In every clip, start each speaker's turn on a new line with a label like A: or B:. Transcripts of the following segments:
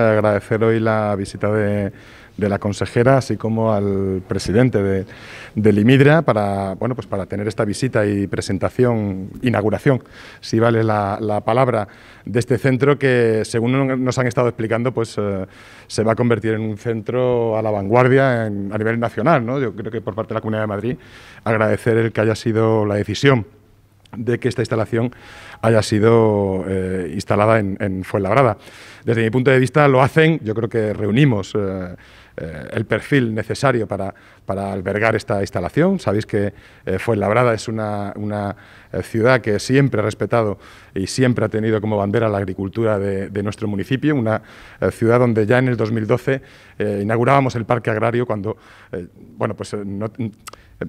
A: Agradecer hoy la visita de, la consejera, así como al presidente de, de, Limidra, para, bueno, pues para tener esta visita y presentación, inauguración, si vale la, palabra, de este centro que, según nos han estado explicando, pues eh, se va a convertir en un centro a la vanguardia a nivel nacional. ¿no? Yo creo que por parte de la Comunidad de Madrid agradecer el que haya sido la decisión de que esta instalación haya sido eh, instalada en, Fuenlabrada. Desde mi punto de vista lo hacen, yo creo que reunimos eh, eh, el perfil necesario para, albergar esta instalación. Sabéis que Fuenlabrada es una, ciudad que siempre ha respetado y siempre ha tenido como bandera la agricultura de, de nuestro municipio, una ciudad donde ya en el 2012 inaugurábamos el parque agrario cuando, bueno, pues no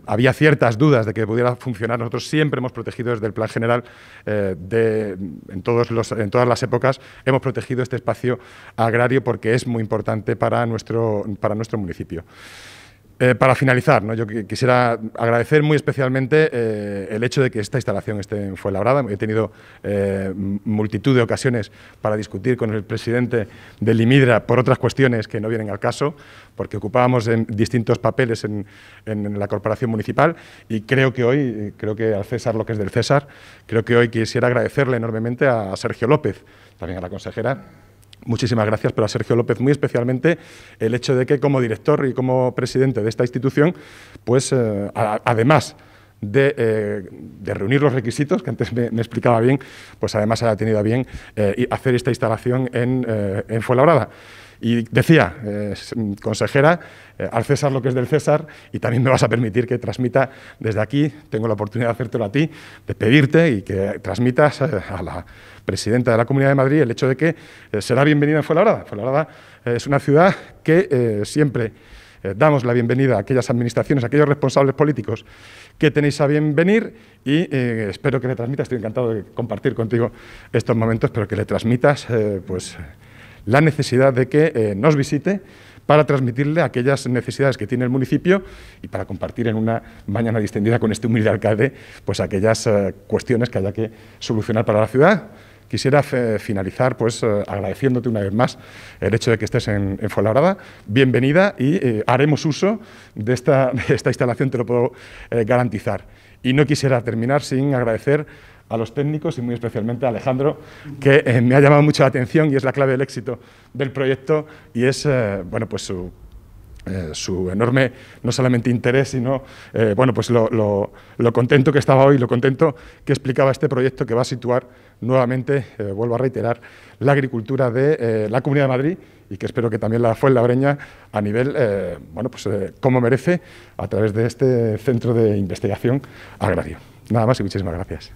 A: había ciertas dudas de que pudiera funcionar. Nosotros siempre hemos protegido desde el Plan General, eh, de, en, todos los, en todas las épocas, hemos protegido este espacio agrario porque es muy importante para nuestro, para nuestro municipio. Eh, para finalizar, yo quisiera agradecer muy especialmente eh, el hecho de que esta instalación esté en He tenido eh, multitud de ocasiones para discutir con el presidente de Limidra por otras cuestiones que no vienen al caso, porque ocupábamos distintos papeles en, en, la corporación municipal y creo que hoy, creo que al César lo que es del César, creo que hoy quisiera agradecerle enormemente a Sergio López, también a la consejera, Muchísimas gracias, pero a Sergio López muy especialmente el hecho de que como director y como presidente de esta institución, pues eh, además eh, de, reunir los requisitos, que antes me, explicaba bien, pues además haya tenido bien eh, hacer esta instalación en, fue en y decía, eh, consejera, eh, al César lo que es del César, y también me vas a permitir que transmita desde aquí, tengo la oportunidad de hacértelo a ti, de pedirte y que transmitas eh, a la presidenta de la Comunidad de Madrid el hecho de que será bienvenida en la Fuenlabrada es una ciudad que siempre damos la bienvenida a aquellas administraciones, a aquellos responsables políticos que tenéis a bien venir y espero que le transmitas, estoy encantado de compartir contigo estos momentos, pero que le transmitas pues, la necesidad de que eh, nos visite para transmitirle aquellas necesidades que tiene el municipio y para compartir en una mañana distendida con este humilde alcalde pues aquellas eh, cuestiones que haya que solucionar para la ciudad. Quisiera eh, finalizar pues agradeciéndote una vez más el hecho de que estés en, en Fuenlabrada. Bienvenida y haremos uso de esta, de esta, instalación, te lo puedo garantizar. Y no quisiera terminar sin agradecer a los técnicos y muy especialmente a Alejandro, que eh, me ha llamado mucho la atención y es la clave del éxito del proyecto y es eh, bueno, pues su, eh, su, enorme, no solamente interés, sino bueno, pues lo, lo, contento que estaba hoy, lo contento que explicaba este proyecto que va a situar nuevamente, vuelvo a reiterar, la agricultura de la Comunidad de Madrid y que espero que también la Fuenlabreña a nivel, bueno, pues como merece, a través de este centro de investigación agrario. Nada más y muchísimas gracias.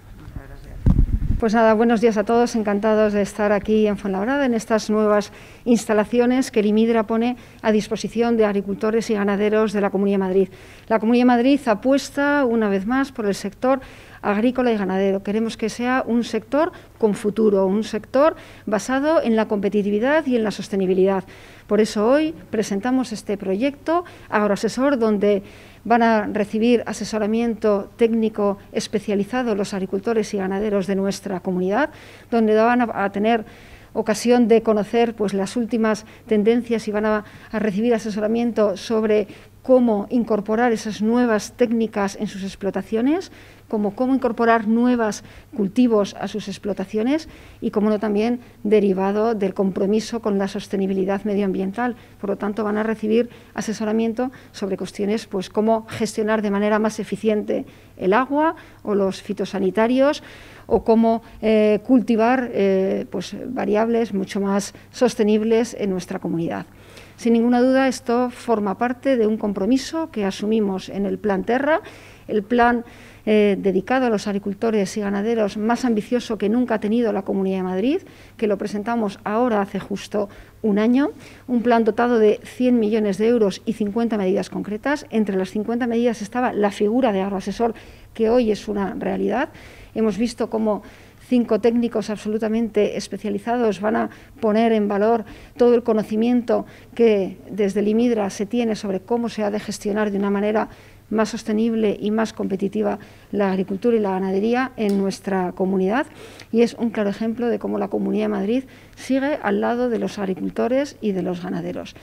B: Pues nada, buenos días a todos, encantados de estar aquí en Fuenlabrada, en estas nuevas instalaciones que IMIDRA pone a disposición de agricultores y ganaderos de la Comunidad de Madrid. La Comunidad de Madrid apuesta una vez más por el sector agrícola y ganadero. Queremos que sea un sector con futuro, un sector basado en la competitividad y en la sostenibilidad. Por eso hoy presentamos este proyecto agroasesor donde van a recibir asesoramiento técnico especializado los agricultores y ganaderos de nuestra comunidad, donde van a tener ocasión de conocer pues, las últimas tendencias y van a, a, recibir asesoramiento sobre cómo incorporar esas nuevas técnicas en sus explotaciones, como cómo incorporar nuevos cultivos a sus explotaciones y, como no, también derivado del compromiso con la sostenibilidad medioambiental. Por lo tanto, van a recibir asesoramiento sobre cuestiones, pues, cómo gestionar de manera más eficiente el agua o los fitosanitarios o cómo eh, cultivar eh, pues, variables mucho más sostenibles en nuestra comunidad. Sin ninguna duda, esto forma parte de un compromiso que asumimos en el Plan Terra. El plan eh, dedicado a los agricultores y ganaderos más ambicioso que nunca ha tenido la Comunidad de Madrid, que lo presentamos ahora hace justo un año, un plan dotado de 100 millones de euros y 50 medidas concretas. Entre las 50 medidas estaba la figura de agroasesor, que hoy es una realidad. Hemos visto cómo cinco técnicos absolutamente especializados van a poner en valor todo el conocimiento que desde el IMIDRA se tiene sobre cómo se ha de gestionar de una manera más sostenible y más competitiva la agricultura y la ganadería en nuestra comunidad y es un claro ejemplo de cómo la Comunidad de Madrid sigue al lado de los agricultores y de los ganaderos.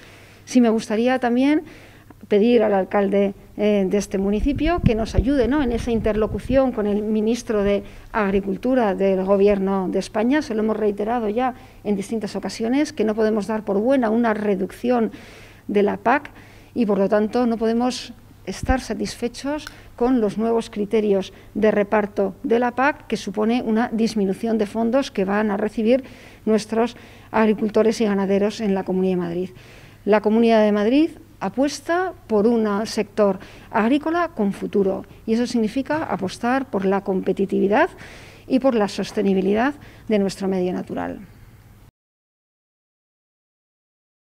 B: Sí me gustaría también pedir al alcalde eh, de este municipio que nos ayude ¿no? en esa interlocución con el ministro de Agricultura del Gobierno de España. Se lo hemos reiterado ya en distintas ocasiones, que no podemos dar por buena una reducción de la PAC y, por lo tanto, no podemos estar satisfechos con los nuevos criterios de reparto de la PAC, que supone una disminución de fondos que van a recibir nuestros agricultores y ganaderos en la Comunidad de Madrid. La Comunidad de Madrid apuesta por un sector agrícola con futuro y eso significa apostar por la competitividad y por la sostenibilidad de nuestro medio natural.